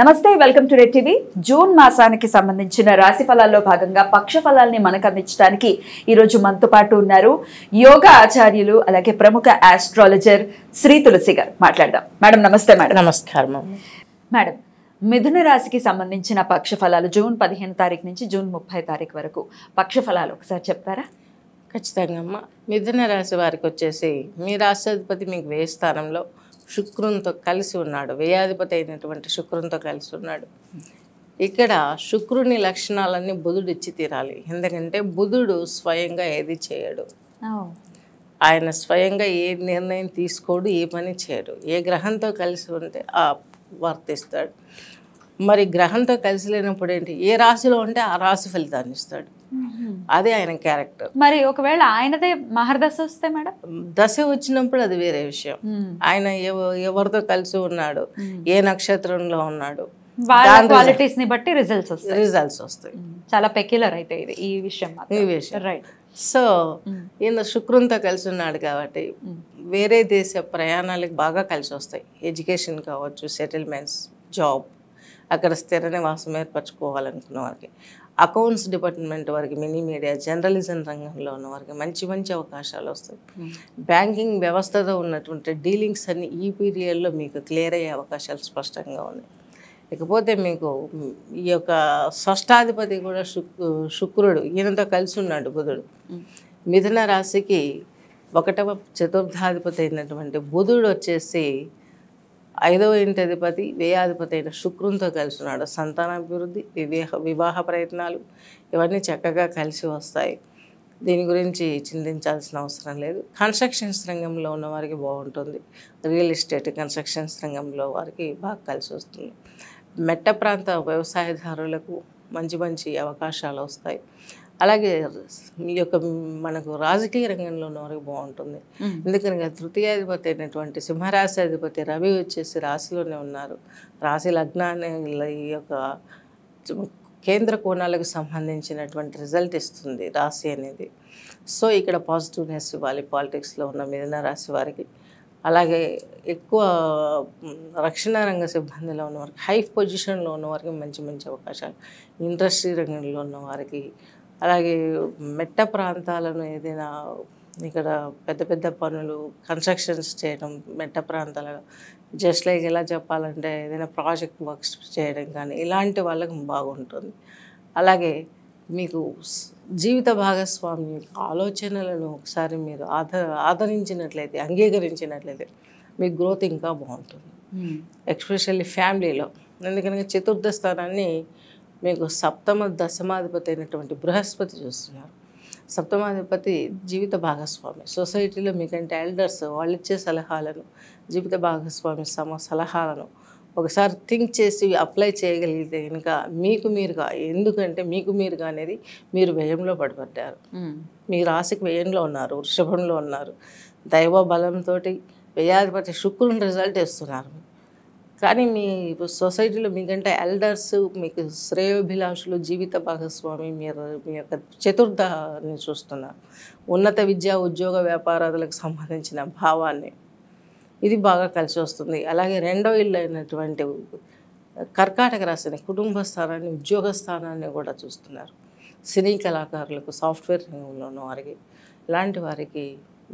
నమస్తే welcome to red TV June మాసానికి సంబంధించిన రాశి ఫలాల్లో భాగంగా పక్ష ఫలాల్ని మనకు అందించడానికి ఈరోజు మనతో పాటు ఉన్నారు యోగా ఆచార్యులు అలాగే ప్రముఖ ఆస్ట్రాలజర్ శ్రీ తులసి గారు మాట్లాడదాం మేడం నమస్తే మేడం నమస్కారం మేడం మిథున రాశికి సంబంధించిన పక్ష ఫలాలు జూన్ పదిహేను తారీఖు నుంచి జూన్ ముప్పై తారీఖు వరకు పక్ష ఫలాలు ఒకసారి చెప్తారా ఖచ్చితంగా అమ్మ మిథున రాశి వారికి వచ్చేసి మీ రాష్ట్రాధిపతి మీకు వేయ స్థానంలో శుక్రునితో కలిసి ఉన్నాడు వ్యయాధిపతి అయినటువంటి శుక్రునితో కలిసి ఉన్నాడు ఇక్కడ శుక్రుని లక్షణాలన్నీ బుధుడు ఇచ్చి తీరాలి ఎందుకంటే బుధుడు స్వయంగా ఏది చేయడు ఆయన స్వయంగా ఏ నిర్ణయం తీసుకోడు ఏ పని చేయడు ఏ గ్రహంతో కలిసి ఉంటే ఆ వర్తిస్తాడు మరి గ్రహంతో కలిసి లేనప్పుడు ఏంటి ఏ రాశిలో ఉంటే ఆ రాశి ఫలితాన్ని ఇస్తాడు అదే ఆయన క్యారెక్టర్ మరి ఒకవేళ ఆయనదే మహర్దశ వస్తే మేడం దశ వచ్చినప్పుడు అది వేరే విషయం ఆయన ఎవరితో కలిసి ఉన్నాడు ఏ నక్షత్రంలో ఉన్నాడు క్వాలిటీస్ ని బట్టి రిజల్ట్స్ వస్తాయి రిజల్ట్స్ వస్తాయి చాలా పెక్యులర్ అయితే ఇది ఈ విషయం ఈ విషయం రైట్ సో ఈయన శుక్రంతో కలిసి ఉన్నాడు కాబట్టి వేరే దేశ ప్రయాణాలకు బాగా కలిసి వస్తాయి ఎడ్యుకేషన్ కావచ్చు సెటిల్మెంట్స్ జాబ్ అక్కడ స్థిర నివాసం ఏర్పరచుకోవాలనుకున్న వారికి అకౌంట్స్ డిపార్ట్మెంట్ వారికి మినీ మీడియా జర్నలిజం రంగంలో ఉన్న వారికి మంచి మంచి అవకాశాలు వస్తాయి hmm. బ్యాంకింగ్ వ్యవస్థతో ఉన్నటువంటి డీలింగ్స్ అన్ని ఈ పీరియడ్లో మీకు క్లియర్ అయ్యే అవకాశాలు స్పష్టంగా ఉన్నాయి ఇకపోతే మీకు ఈ యొక్క స్వష్టాధిపతి కూడా శుక్రుడు ఈయనతో కలిసి ఉన్నాడు బుధుడు hmm. మిథున రాశికి ఒకటవ చతుర్థాధిపతి అయినటువంటి బుధుడు వచ్చేసి ఐదవ ఇంటధిపతి వ్యయాధిపతి అయిన శుక్రునితో కలిసి ఉన్నాడు సంతానాభివృద్ధి వివేహ వివాహ ప్రయత్నాలు ఇవన్నీ చక్కగా కలిసి వస్తాయి దీని గురించి చింతించాల్సిన అవసరం లేదు కన్స్ట్రక్షన్స్ రంగంలో ఉన్న వారికి బాగుంటుంది రియల్ ఎస్టేట్ కన్స్ట్రక్షన్స్ రంగంలో వారికి బాగా కలిసి వస్తుంది మెట్ట ప్రాంత వ్యవసాయదారులకు మంచి మంచి అవకాశాలు వస్తాయి అలాగే మీ యొక్క మనకు రాజకీయ ఉన్న వరకు బాగుంటుంది ఎందుకనగా తృతీయాధిపతి అయినటువంటి సింహరాశి అధిపతి రవి వచ్చేసి రాశిలోనే ఉన్నారు రాశి లగ్నాన్ని ఈ యొక్క కేంద్ర కోణాలకు సంబంధించినటువంటి రిజల్ట్ ఇస్తుంది రాశి అనేది సో ఇక్కడ పాజిటివ్నెస్ ఇవ్వాలి పాలిటిక్స్లో ఉన్న మిథున రాశి వారికి అలాగే ఎక్కువ రక్షణ రంగ సిబ్బందిలో ఉన్నవారికి హై పొజిషన్లో ఉన్నవారికి మంచి మంచి అవకాశాలు ఇండస్ట్రీ రంగంలో ఉన్నవారికి అలాగే మెట్ట ప్రాంతాలను ఏదైనా ఇక్కడ పెద్ద పెద్ద పనులు కన్స్ట్రక్షన్స్ చేయడం మెట్ట ప్రాంతాలలో జస్ట్ లైక్ ఎలా చెప్పాలంటే ఏదైనా ప్రాజెక్ట్ వర్క్స్ చేయడం కానీ ఇలాంటి వాళ్ళకి బాగుంటుంది అలాగే మీకు జీవిత భాగస్వామి ఆలోచనలను ఒకసారి మీరు ఆధ ఆదరించినట్లయితే అంగీకరించినట్లయితే మీ గ్రోత్ ఇంకా బాగుంటుంది ఎక్స్పెషల్లీ hmm. ఫ్యామిలీలో ఎందుకనగా చతుర్థ స్థానాన్ని మీకు సప్తమ దశమాధిపతి అయినటువంటి బృహస్పతి చూస్తున్నారు సప్తమాధిపతి జీవిత భాగస్వామి సొసైటీలో మీకంటే ఎల్డర్స్ వాళ్ళు ఇచ్చే సలహాలను జీవిత భాగస్వామి సమ సలహాలను ఒకసారి థింక్ చేసి అప్లై చేయగలిగితే కనుక మీకు మీరుగా ఎందుకంటే మీకు మీరుగా అనేది మీరు వ్యయంలో పడిపడ్డారు మీ రాశికి వ్యయంలో ఉన్నారు వృషభంలో ఉన్నారు దైవ బలంతో వ్యయాధిపతి శుక్రుని రిజల్ట్ ఇస్తున్నారు కానీ మీ సొసైటీలో మీకంటే ఎల్డర్స్ మీకు శ్రేయోభిలాషులు జీవిత భాగస్వామి మీరు మీ యొక్క చతుర్థని చూస్తున్నారు ఉన్నత విద్య ఉద్యోగ వ్యాపారాలకు సంబంధించిన భావాన్ని ఇది బాగా కలిసి వస్తుంది అలాగే రెండో ఇల్లు అయినటువంటి కర్కాటక రాశిని కుటుంబ స్థానాన్ని ఉద్యోగ స్థానాన్ని కూడా చూస్తున్నారు సినీ కళాకారులకు సాఫ్ట్వేర్ రంగంలోనూ వారికి ఇలాంటి వారికి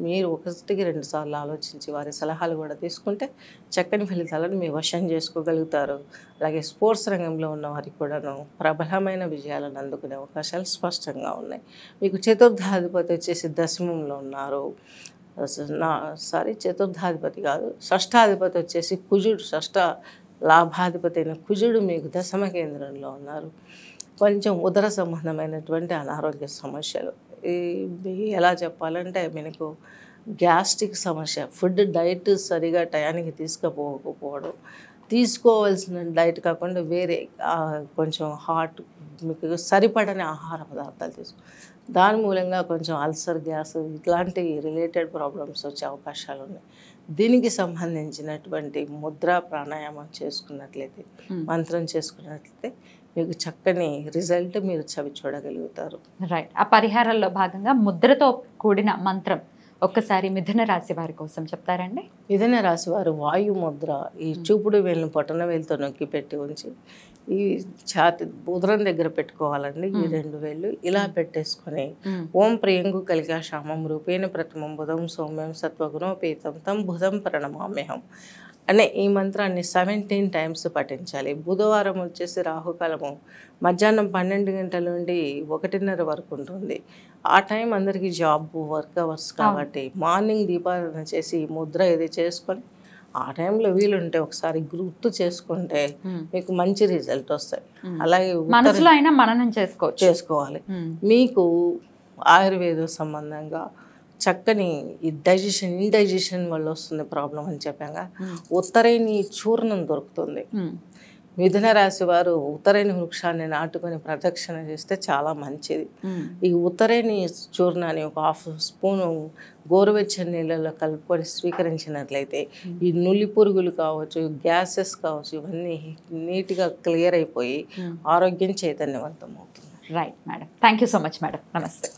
మీరు ఒకటికి రెండు సార్లు ఆలోచించి వారి సలహాలు కూడా తీసుకుంటే చక్కని ఫలితాలను మీ వశం చేసుకోగలుగుతారు అలాగే స్పోర్ట్స్ రంగంలో ఉన్న వారికి కూడాను ప్రబలమైన విజయాలను అందుకునే అవకాశాలు స్పష్టంగా ఉన్నాయి మీకు చతుర్థాధిపతి వచ్చేసి దశమంలో ఉన్నారు నా సారీ చతుర్థాధిపతి కాదు షష్టాధిపతి వచ్చేసి కుజుడు షష్ట లాభాధిపతి అయిన కుజుడు మీకు దశమ కేంద్రంలో ఉన్నారు కొంచెం ఉదర సంబంధమైనటువంటి అనారోగ్య సమస్యలు ఎలా చెప్పాలంటే మీకు గ్యాస్ట్రిక్ సమస్య ఫుడ్ డైట్ సరిగా టయానికి తీసుకుపోకపోవడం తీసుకోవాల్సిన డైట్ కాకుండా వేరే కొంచెం హాట్ మీకు సరిపడని ఆహార పదార్థాలు తీసుకో దాని మూలంగా కొంచెం అల్సర్ గ్యాస్ ఇట్లాంటి రిలేటెడ్ ప్రాబ్లమ్స్ వచ్చే అవకాశాలు ఉన్నాయి దీనికి సంబంధించినటువంటి ముద్ర ప్రాణాయామం చేసుకున్నట్లయితే మంత్రం చేసుకున్నట్లయితే మీకు చక్కని రిజల్ట్ మీరు చవి చూడగలుగుతారు రైట్ ఆ పరిహారాల్లో భాగంగా ముద్రతో కూడిన మంత్రం ఒక్కసారి మిథున రాశి వారి కోసం చెప్తారండి మిథున రాశి వారు వాయు ముద్ర ఈ hmm. చూపుడు వేలును పొట్టన వేలుతో నొక్కి పెట్టి ఉంచి ఈ ఛాతి ఉదరం దగ్గర పెట్టుకోవాలండి ఈ hmm. రెండు వేళ్ళు ఇలా hmm. పెట్టేసుకొని ఓం ప్రియంగు కలికా శామం రూపేణ ప్రథమం బుధం సౌమ్యం పీతం తం బుధం ప్రణమామ్యహం అనే ఈ మంత్రాన్ని సెవెంటీన్ టైమ్స్ పఠించాలి బుధవారం వచ్చేసి రాహుకాలము మధ్యాహ్నం పన్నెండు గంటల నుండి ఒకటిన్నర వరకు ఉంటుంది ఆ టైం అందరికీ జాబ్ వర్క్ అవర్స్ కాబట్టి మార్నింగ్ దీపారాధన చేసి ముద్ర ఇది చేసుకొని ఆ టైంలో వీలుంటే ఒకసారి గుర్తు చేసుకుంటే మీకు మంచి రిజల్ట్ వస్తాయి అలాగే మనసులో అయినా మననం చేసుకో చేసుకోవాలి మీకు ఆయుర్వేద సంబంధంగా చక్కని ఈ డైజెషన్ ఇండైజెషన్ వల్ల వస్తుంది ప్రాబ్లం అని చెప్పాక ఉత్తరైన చూర్ణం దొరుకుతుంది మిథున రాశి వారు ఉత్తరైన వృక్షాన్ని నాటుకొని ప్రదక్షిణ చేస్తే చాలా మంచిది ఈ ఉత్తరైన చూర్ణాన్ని ఒక హాఫ్ స్పూను గోరువెచ్చని నీళ్ళలో కలుపుకొని స్వీకరించినట్లయితే ఈ నులి పురుగులు కావచ్చు గ్యాసెస్ కావచ్చు ఇవన్నీ నీట్గా క్లియర్ అయిపోయి ఆరోగ్యం చైతన్యవంతం అవుతుంది right madam thank so much madam నమస్తే